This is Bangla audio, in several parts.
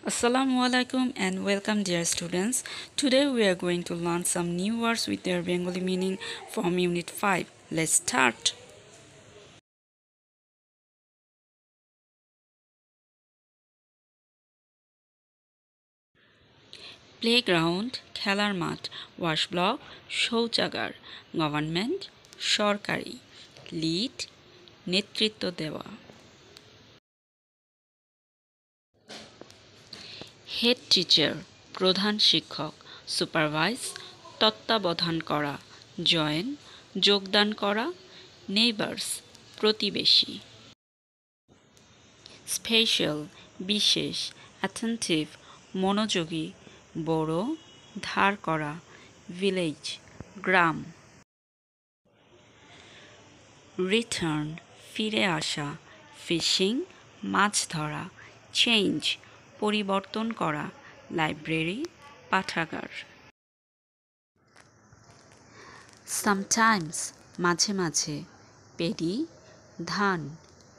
Assalamu alaikum and welcome dear students. Today we are going to learn some new words with their Bengali meaning from Unit 5. Let's start. Playground খেলার মাঠ ওয়াশ ব্লক শৌচাগার গভর্নমেন্ট সরকারি লিড নেতৃত্ব দেওয়া হেড টিচার প্রধান শিক্ষক সুপারভাইজ তত্ত্বাবধান করা জয়েন যোগদান করা নেইবার্স প্রতিবেশী স্পেশাল বিশেষ অ্যাথেন্টিভ মনোযোগী বড় ধার করা ভিলেজ গ্রাম রিটার্ন ফিরে আসা ফিশিং মাছ ধরা চেঞ্জ পরিবর্তন করা লাইব্রেরি পাঠাগার সামটাইমস মাঝে মাঝে পেডি ধান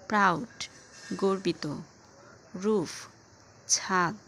প্রাউড গর্বিত রুফ ছাদ